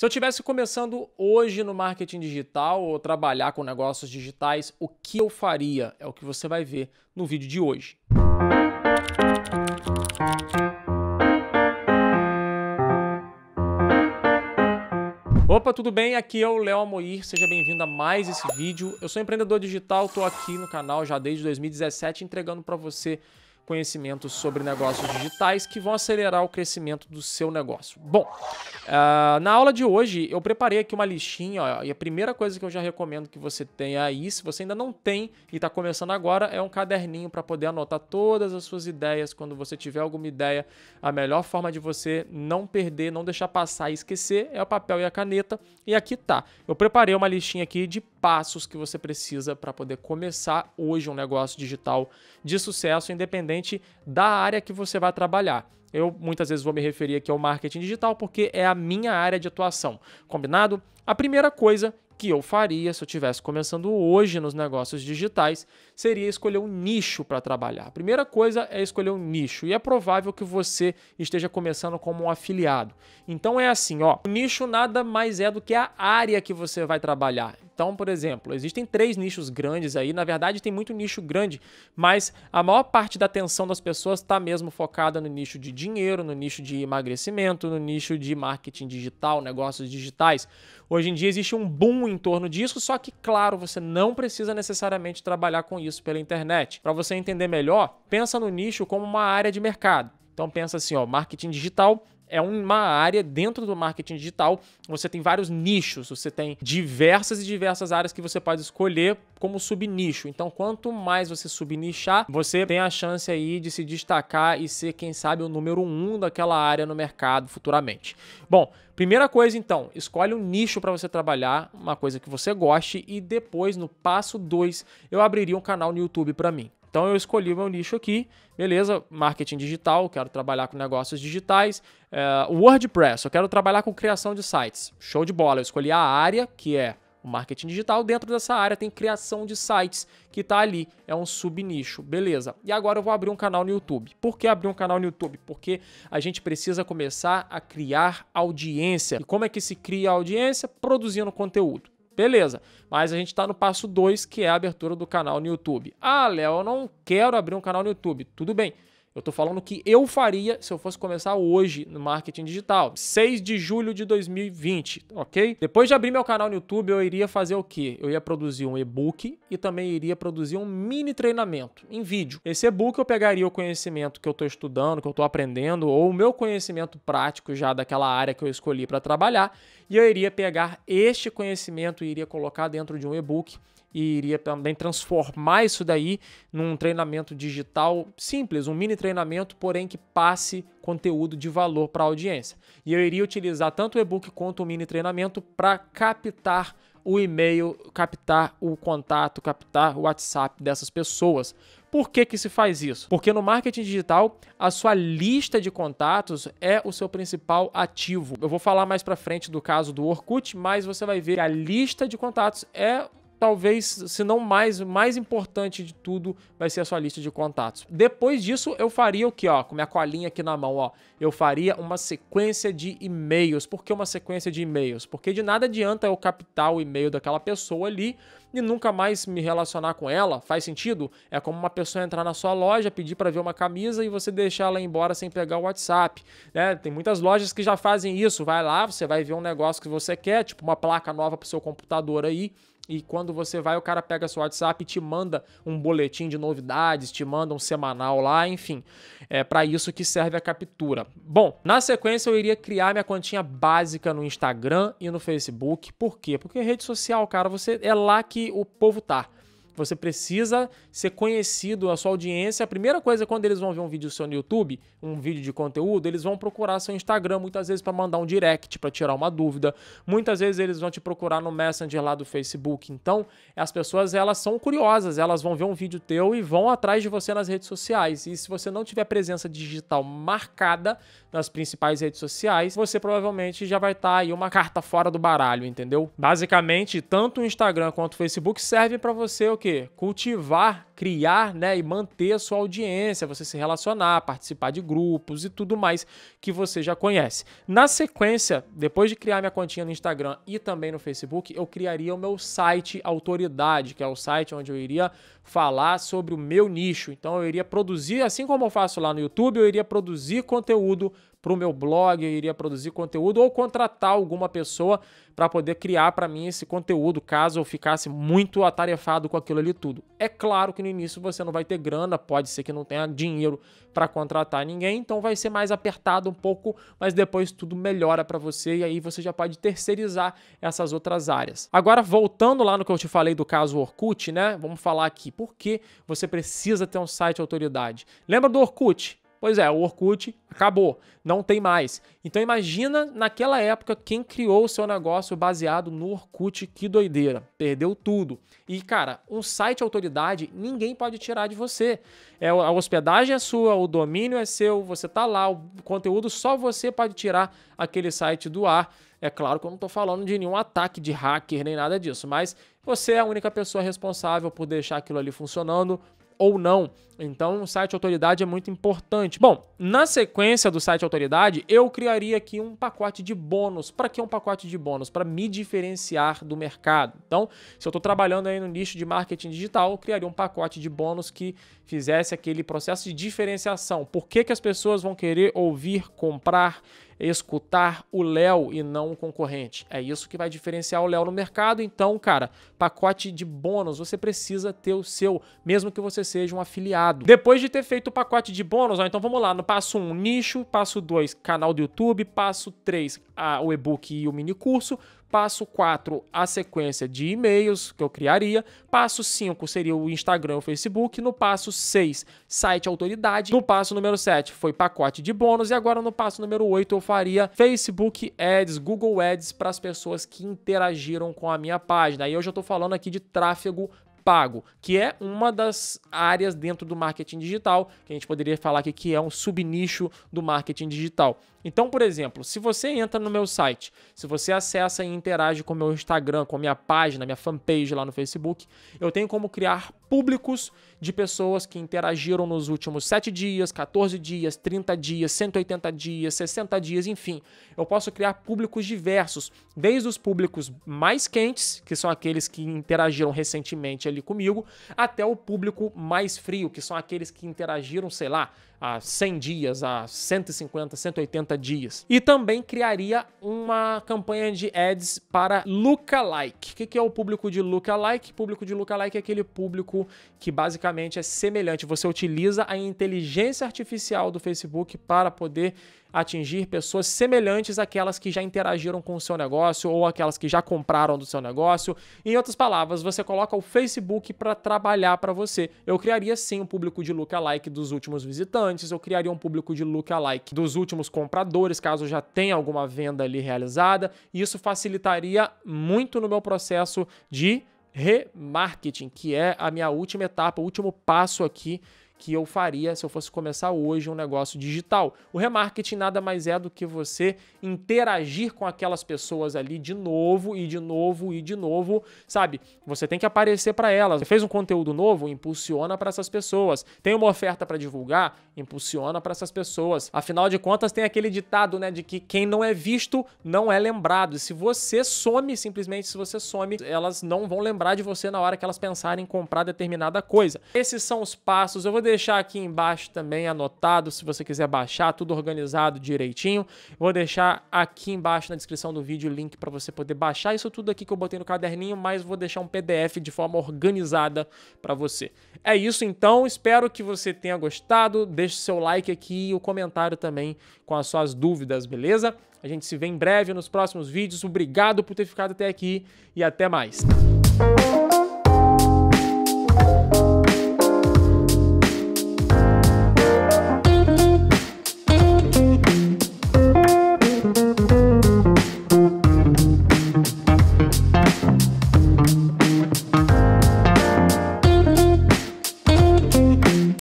Se eu tivesse começando hoje no marketing digital ou trabalhar com negócios digitais, o que eu faria? É o que você vai ver no vídeo de hoje. Opa, tudo bem? Aqui é o Léo Amoir, seja bem-vindo a mais esse vídeo. Eu sou empreendedor digital, estou aqui no canal já desde 2017 entregando para você conhecimentos sobre negócios digitais que vão acelerar o crescimento do seu negócio. Bom, uh, na aula de hoje eu preparei aqui uma listinha ó, e a primeira coisa que eu já recomendo que você tenha aí, se você ainda não tem e está começando agora, é um caderninho para poder anotar todas as suas ideias. Quando você tiver alguma ideia, a melhor forma de você não perder, não deixar passar e esquecer é o papel e a caneta. E aqui tá. Eu preparei uma listinha aqui de passos que você precisa para poder começar hoje um negócio digital de sucesso, independente diferente da área que você vai trabalhar. Eu muitas vezes vou me referir aqui ao marketing digital porque é a minha área de atuação. Combinado? A primeira coisa que eu faria se eu estivesse começando hoje nos negócios digitais seria escolher um nicho para trabalhar. A primeira coisa é escolher um nicho e é provável que você esteja começando como um afiliado. Então é assim, ó, o nicho nada mais é do que a área que você vai trabalhar. Então, por exemplo, existem três nichos grandes aí, na verdade tem muito nicho grande, mas a maior parte da atenção das pessoas está mesmo focada no nicho de dinheiro, no nicho de emagrecimento, no nicho de marketing digital, negócios digitais. Hoje em dia existe um boom em torno disso, só que, claro, você não precisa necessariamente trabalhar com isso pela internet. Para você entender melhor, pensa no nicho como uma área de mercado. Então pensa assim, ó, marketing digital é uma área dentro do marketing digital. Você tem vários nichos, você tem diversas e diversas áreas que você pode escolher como subnicho. Então, quanto mais você subnichar, você tem a chance aí de se destacar e ser, quem sabe, o número um daquela área no mercado futuramente. Bom, primeira coisa então, escolhe um nicho para você trabalhar, uma coisa que você goste, e depois, no passo 2, eu abriria um canal no YouTube para mim. Então eu escolhi o meu nicho aqui, beleza? Marketing digital, quero trabalhar com negócios digitais. Uh, WordPress, eu quero trabalhar com criação de sites. Show de bola, eu escolhi a área que é o marketing digital. Dentro dessa área tem criação de sites, que está ali, é um subnicho, beleza? E agora eu vou abrir um canal no YouTube. Por que abrir um canal no YouTube? Porque a gente precisa começar a criar audiência. E como é que se cria audiência? Produzindo conteúdo. Beleza. Mas a gente está no passo 2, que é a abertura do canal no YouTube. Ah, Léo, eu não quero abrir um canal no YouTube. Tudo bem. Eu estou falando que eu faria se eu fosse começar hoje no marketing digital, 6 de julho de 2020, ok? Depois de abrir meu canal no YouTube, eu iria fazer o quê? Eu ia produzir um e-book e também iria produzir um mini treinamento em vídeo. Esse e-book eu pegaria o conhecimento que eu estou estudando, que eu estou aprendendo, ou o meu conhecimento prático já daquela área que eu escolhi para trabalhar, e eu iria pegar este conhecimento e iria colocar dentro de um e-book e iria também transformar isso daí num treinamento digital simples, um mini treinamento, porém que passe conteúdo de valor para a audiência. E eu iria utilizar tanto o e-book quanto o mini treinamento para captar o e-mail, captar o contato, captar o WhatsApp dessas pessoas. Por que, que se faz isso? Porque no marketing digital, a sua lista de contatos é o seu principal ativo. Eu vou falar mais para frente do caso do Orkut, mas você vai ver que a lista de contatos é talvez, se não mais, mais importante de tudo, vai ser a sua lista de contatos. Depois disso, eu faria o que, ó, com minha colinha aqui na mão, ó, eu faria uma sequência de e-mails. Por que uma sequência de e-mails? Porque de nada adianta eu captar o e-mail daquela pessoa ali e nunca mais me relacionar com ela. Faz sentido? É como uma pessoa entrar na sua loja, pedir para ver uma camisa e você deixar ela embora sem pegar o WhatsApp, né? Tem muitas lojas que já fazem isso. Vai lá, você vai ver um negócio que você quer, tipo uma placa nova pro seu computador aí, e quando você vai, o cara pega seu WhatsApp e te manda um boletim de novidades, te manda um semanal lá, enfim. É para isso que serve a captura. Bom, na sequência eu iria criar minha continha básica no Instagram e no Facebook. Por quê? Porque rede social, cara, você é lá que o povo tá. Você precisa ser conhecido, a sua audiência. A primeira coisa quando eles vão ver um vídeo seu no YouTube, um vídeo de conteúdo, eles vão procurar seu Instagram muitas vezes para mandar um direct, para tirar uma dúvida. Muitas vezes eles vão te procurar no Messenger lá do Facebook. Então, as pessoas elas são curiosas, elas vão ver um vídeo teu e vão atrás de você nas redes sociais. E se você não tiver presença digital marcada, nas principais redes sociais, você provavelmente já vai estar tá aí uma carta fora do baralho, entendeu? Basicamente, tanto o Instagram quanto o Facebook servem para você o quê? Cultivar criar né, e manter a sua audiência, você se relacionar, participar de grupos e tudo mais que você já conhece. Na sequência, depois de criar minha continha no Instagram e também no Facebook, eu criaria o meu site autoridade, que é o site onde eu iria falar sobre o meu nicho. Então eu iria produzir, assim como eu faço lá no YouTube, eu iria produzir conteúdo para o meu blog, eu iria produzir conteúdo ou contratar alguma pessoa para poder criar para mim esse conteúdo, caso eu ficasse muito atarefado com aquilo ali tudo. É claro que no início você não vai ter grana, pode ser que não tenha dinheiro para contratar ninguém, então vai ser mais apertado um pouco, mas depois tudo melhora para você e aí você já pode terceirizar essas outras áreas. Agora voltando lá no que eu te falei do caso Orkut, né? Vamos falar aqui por que você precisa ter um site autoridade. Lembra do Orkut? Pois é, o Orkut acabou, não tem mais. Então imagina naquela época quem criou o seu negócio baseado no Orkut, que doideira, perdeu tudo. E cara, um site autoridade ninguém pode tirar de você. É, a hospedagem é sua, o domínio é seu, você tá lá, o conteúdo só você pode tirar aquele site do ar. É claro que eu não estou falando de nenhum ataque de hacker nem nada disso, mas você é a única pessoa responsável por deixar aquilo ali funcionando, ou não. Então, o site autoridade é muito importante. Bom, na sequência do site autoridade, eu criaria aqui um pacote de bônus. Para que um pacote de bônus? Para me diferenciar do mercado. Então, se eu estou trabalhando aí no nicho de marketing digital, eu criaria um pacote de bônus que fizesse aquele processo de diferenciação. Por que, que as pessoas vão querer ouvir, comprar, escutar o Léo e não o concorrente. É isso que vai diferenciar o Léo no mercado. Então, cara, pacote de bônus, você precisa ter o seu, mesmo que você seja um afiliado. Depois de ter feito o pacote de bônus, ó, então vamos lá, no passo 1, um, nicho, passo 2, canal do YouTube, passo 3, a, o e-book e o mini curso. Passo 4, a sequência de e-mails que eu criaria. Passo 5 seria o Instagram e o Facebook. No passo 6, site autoridade. No passo número 7 foi pacote de bônus. E agora no passo número 8 eu faria Facebook Ads, Google Ads para as pessoas que interagiram com a minha página. E eu já estou falando aqui de tráfego pago, que é uma das áreas dentro do marketing digital, que a gente poderia falar aqui que é um subnicho do marketing digital. Então, por exemplo, se você entra no meu site, se você acessa e interage com o meu Instagram, com a minha página, minha fanpage lá no Facebook, eu tenho como criar públicos de pessoas que interagiram nos últimos 7 dias, 14 dias, 30 dias, 180 dias, 60 dias, enfim. Eu posso criar públicos diversos, desde os públicos mais quentes, que são aqueles que interagiram recentemente ali comigo, até o público mais frio, que são aqueles que interagiram, sei lá, a 100 dias, a 150, 180 dias. E também criaria uma campanha de ads para lookalike. O que, é o público de lookalike? Público de lookalike é aquele público que basicamente é semelhante. Você utiliza a inteligência artificial do Facebook para poder atingir pessoas semelhantes àquelas que já interagiram com o seu negócio ou aquelas que já compraram do seu negócio. Em outras palavras, você coloca o Facebook para trabalhar para você. Eu criaria sim um público de lookalike dos últimos visitantes, eu criaria um público de lookalike dos últimos compradores, caso já tenha alguma venda ali realizada, e isso facilitaria muito no meu processo de remarketing, que é a minha última etapa, o último passo aqui que eu faria se eu fosse começar hoje um negócio digital. O remarketing nada mais é do que você interagir com aquelas pessoas ali de novo e de novo e de novo, sabe? Você tem que aparecer para elas. Você fez um conteúdo novo, impulsiona para essas pessoas. Tem uma oferta para divulgar, impulsiona para essas pessoas. Afinal de contas, tem aquele ditado, né, de que quem não é visto não é lembrado. se você some, simplesmente se você some, elas não vão lembrar de você na hora que elas pensarem em comprar determinada coisa. Esses são os passos. Eu vou deixar aqui embaixo também anotado, se você quiser baixar, tudo organizado direitinho. Vou deixar aqui embaixo na descrição do vídeo o link para você poder baixar isso tudo aqui que eu botei no caderninho, mas vou deixar um PDF de forma organizada para você. É isso então, espero que você tenha gostado. Deixe seu like aqui e o comentário também com as suas dúvidas, beleza? A gente se vê em breve nos próximos vídeos. Obrigado por ter ficado até aqui e até mais.